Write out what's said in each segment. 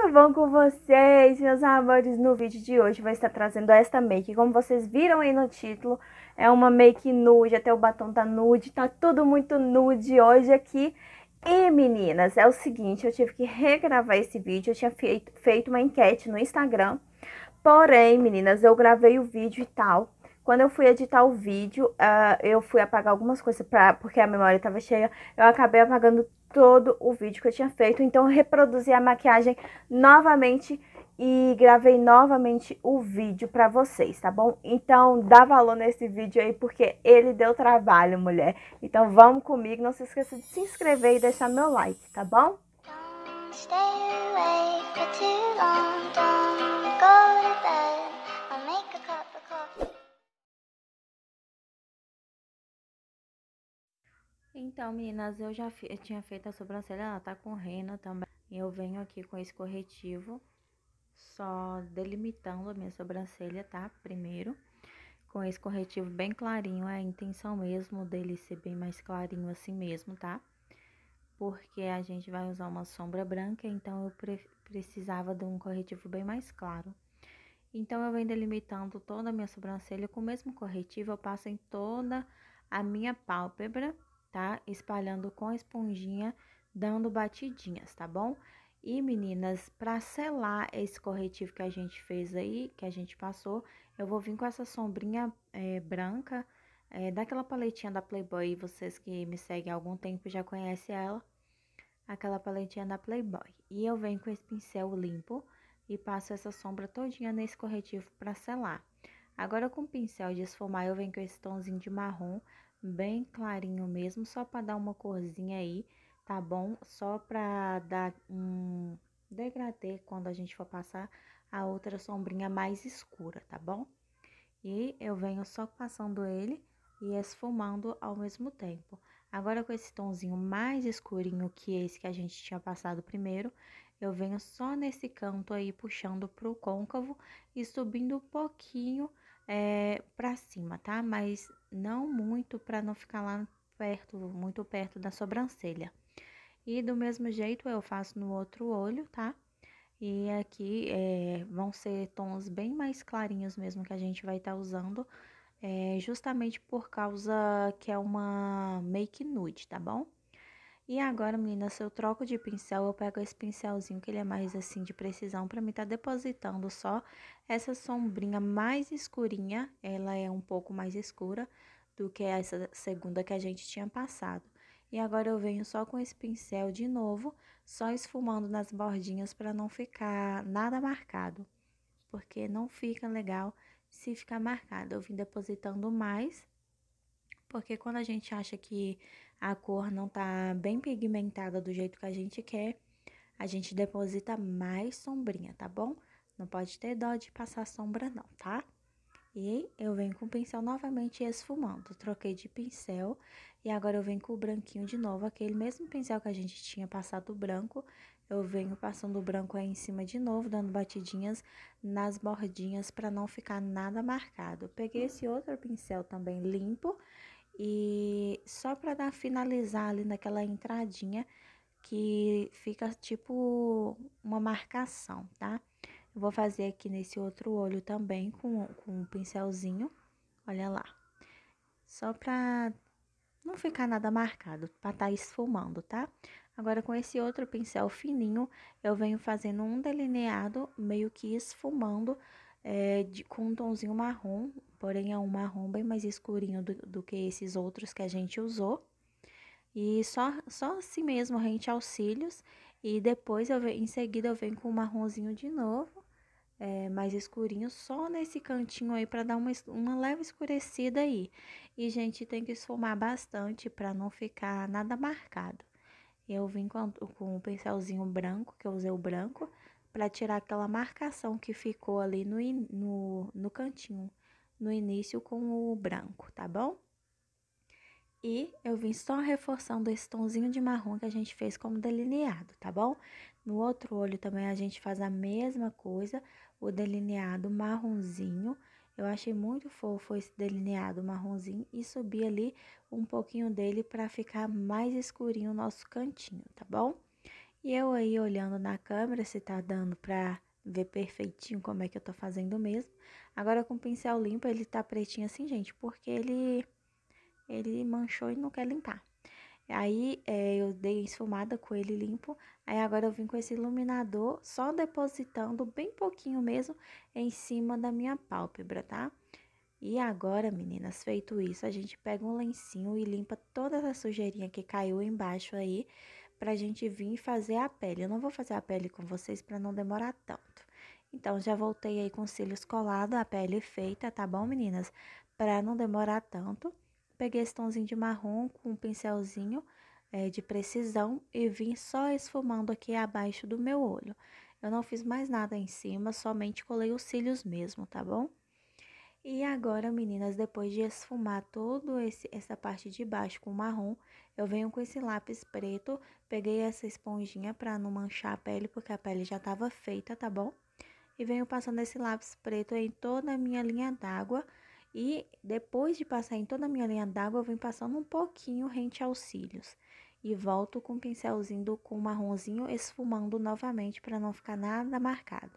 tudo bom com vocês, meus amores? No vídeo de hoje vai estar trazendo esta make. Como vocês viram aí no título, é uma make nude, até o batom tá nude, tá tudo muito nude hoje aqui. E meninas, é o seguinte, eu tive que regravar esse vídeo, eu tinha feito, feito uma enquete no Instagram. Porém, meninas, eu gravei o vídeo e tal, quando eu fui editar o vídeo, uh, eu fui apagar algumas coisas pra, porque a memória estava cheia. Eu acabei apagando todo o vídeo que eu tinha feito. Então, reproduzi a maquiagem novamente e gravei novamente o vídeo para vocês, tá bom? Então, dá valor nesse vídeo aí, porque ele deu trabalho, mulher. Então, vamos comigo. Não se esqueça de se inscrever e deixar meu like, tá bom? Stay away for too Então, meninas, eu já eu tinha feito a sobrancelha, ela tá com rena também. E eu venho aqui com esse corretivo, só delimitando a minha sobrancelha, tá? Primeiro, com esse corretivo bem clarinho, é a intenção mesmo dele ser bem mais clarinho assim mesmo, tá? Porque a gente vai usar uma sombra branca, então eu pre precisava de um corretivo bem mais claro. Então, eu venho delimitando toda a minha sobrancelha com o mesmo corretivo, eu passo em toda a minha pálpebra tá? Espalhando com a esponjinha, dando batidinhas, tá bom? E meninas, para selar esse corretivo que a gente fez aí, que a gente passou, eu vou vir com essa sombrinha é, branca, é, daquela paletinha da Playboy, vocês que me seguem há algum tempo já conhecem ela, aquela paletinha da Playboy. E eu venho com esse pincel limpo e passo essa sombra todinha nesse corretivo para selar. Agora com o pincel de esfumar eu venho com esse tonzinho de marrom bem clarinho mesmo, só para dar uma corzinha aí, tá bom? Só para dar um degradê quando a gente for passar a outra sombrinha mais escura, tá bom? E eu venho só passando ele e esfumando ao mesmo tempo. Agora, com esse tomzinho mais escurinho que esse que a gente tinha passado primeiro, eu venho só nesse canto aí, puxando pro côncavo e subindo um pouquinho é, pra cima, tá? Mas não muito para não ficar lá perto, muito perto da sobrancelha. E do mesmo jeito eu faço no outro olho, tá? E aqui é, vão ser tons bem mais clarinhos mesmo que a gente vai estar tá usando, é, justamente por causa que é uma make nude, tá bom? E agora, menina, se eu troco de pincel, eu pego esse pincelzinho que ele é mais assim de precisão para mim tá depositando só essa sombrinha mais escurinha. Ela é um pouco mais escura do que essa segunda que a gente tinha passado. E agora eu venho só com esse pincel de novo, só esfumando nas bordinhas para não ficar nada marcado. Porque não fica legal se ficar marcado. Eu vim depositando mais, porque quando a gente acha que a cor não tá bem pigmentada do jeito que a gente quer, a gente deposita mais sombrinha, tá bom? Não pode ter dó de passar sombra não, tá? E eu venho com o pincel novamente esfumando. Troquei de pincel e agora eu venho com o branquinho de novo. Aquele mesmo pincel que a gente tinha passado branco, eu venho passando o branco aí em cima de novo, dando batidinhas nas bordinhas para não ficar nada marcado. peguei esse outro pincel também limpo e só para dar finalizar ali naquela entradinha que fica tipo uma marcação, tá? Eu vou fazer aqui nesse outro olho também com, com um pincelzinho, olha lá. Só para não ficar nada marcado, para estar tá esfumando, tá? Agora, com esse outro pincel fininho, eu venho fazendo um delineado meio que esfumando é, de, com um tomzinho marrom, porém é um marrom bem mais escurinho do, do que esses outros que a gente usou. E só, só assim mesmo, rente aos cílios. E depois, eu, em seguida, eu venho com o marronzinho de novo, é, mais escurinho, só nesse cantinho aí, para dar uma, uma leve escurecida aí. E, gente, tem que esfumar bastante para não ficar nada marcado. Eu vim com, com o pincelzinho branco, que eu usei o branco, para tirar aquela marcação que ficou ali no, no, no cantinho, no início com o branco, tá bom? E eu vim só reforçando esse tonzinho de marrom que a gente fez como delineado, tá bom? No outro olho também a gente faz a mesma coisa, o delineado marronzinho. Eu achei muito fofo esse delineado marronzinho e subi ali um pouquinho dele para ficar mais escurinho o nosso cantinho, tá bom? E eu aí olhando na câmera se tá dando pra ver perfeitinho como é que eu tô fazendo mesmo. Agora com o pincel limpo ele tá pretinho assim, gente, porque ele, ele manchou e não quer limpar. Aí é, eu dei esfumada com ele limpo, aí agora eu vim com esse iluminador só depositando bem pouquinho mesmo em cima da minha pálpebra, tá? E agora, meninas, feito isso, a gente pega um lencinho e limpa toda essa sujeirinha que caiu embaixo aí, para gente vir fazer a pele. Eu não vou fazer a pele com vocês para não demorar tanto. Então, já voltei aí com cílios colados, a pele feita, tá bom, meninas? Para não demorar tanto. Peguei esse tomzinho de marrom com um pincelzinho é, de precisão e vim só esfumando aqui abaixo do meu olho. Eu não fiz mais nada em cima, somente colei os cílios mesmo, tá bom? E agora, meninas, depois de esfumar toda essa parte de baixo com marrom, eu venho com esse lápis preto, peguei essa esponjinha pra não manchar a pele, porque a pele já tava feita, tá bom? E venho passando esse lápis preto em toda a minha linha d'água, e depois de passar em toda a minha linha d'água, eu venho passando um pouquinho rente aos cílios. E volto com o pincelzinho com marronzinho, esfumando novamente para não ficar nada marcado.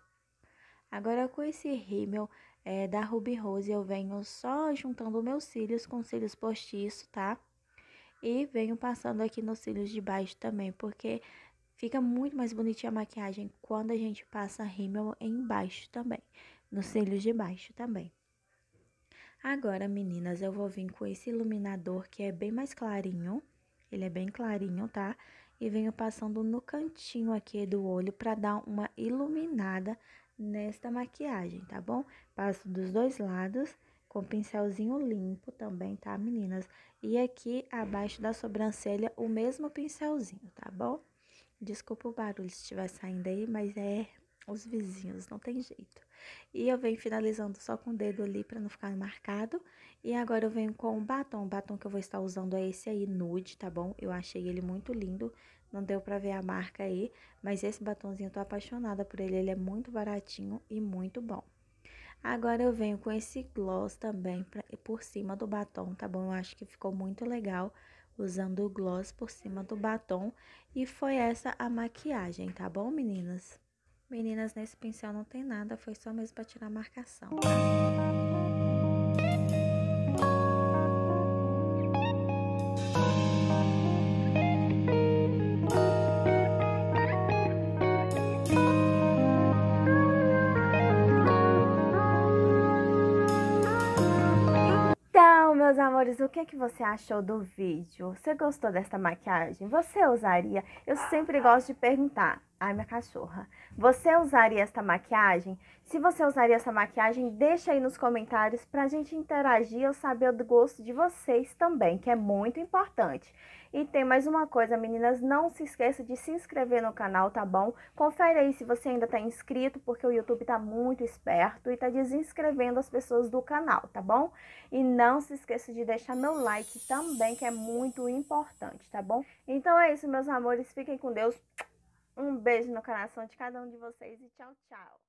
Agora com esse rímel é, da Ruby Rose, eu venho só juntando meus cílios com cílios postiço, tá? E venho passando aqui nos cílios de baixo também, porque fica muito mais bonitinha a maquiagem quando a gente passa rímel embaixo também, nos cílios de baixo também. Agora, meninas, eu vou vir com esse iluminador que é bem mais clarinho, ele é bem clarinho, tá? E venho passando no cantinho aqui do olho pra dar uma iluminada nesta maquiagem, tá bom? Passo dos dois lados com pincelzinho limpo também, tá, meninas? E aqui abaixo da sobrancelha o mesmo pincelzinho, tá bom? Desculpa o barulho se estiver saindo aí, mas é os vizinhos, não tem jeito. E eu venho finalizando só com o dedo ali para não ficar marcado. E agora eu venho com o batom. O batom que eu vou estar usando é esse aí, nude, tá bom? Eu achei ele muito lindo. Não deu pra ver a marca aí, mas esse batonzinho eu tô apaixonada por ele, ele é muito baratinho e muito bom. Agora eu venho com esse gloss também pra, por cima do batom, tá bom? Eu acho que ficou muito legal usando o gloss por cima do batom. E foi essa a maquiagem, tá bom, meninas? Meninas, nesse pincel não tem nada, foi só mesmo pra tirar a marcação. Música o que, que você achou do vídeo? Você gostou dessa maquiagem? Você usaria? Eu sempre gosto de perguntar. Ai, minha cachorra. Você usaria essa maquiagem? Se você usaria essa maquiagem, deixa aí nos comentários pra gente interagir ou saber do gosto de vocês também, que é muito importante. E tem mais uma coisa, meninas, não se esqueça de se inscrever no canal, tá bom? Confere aí se você ainda tá inscrito, porque o YouTube tá muito esperto e tá desinscrevendo as pessoas do canal, tá bom? E não se esqueça de deixar meu like também, que é muito importante, tá bom? Então é isso, meus amores. Fiquem com Deus. Um beijo no coração de cada um de vocês e tchau, tchau.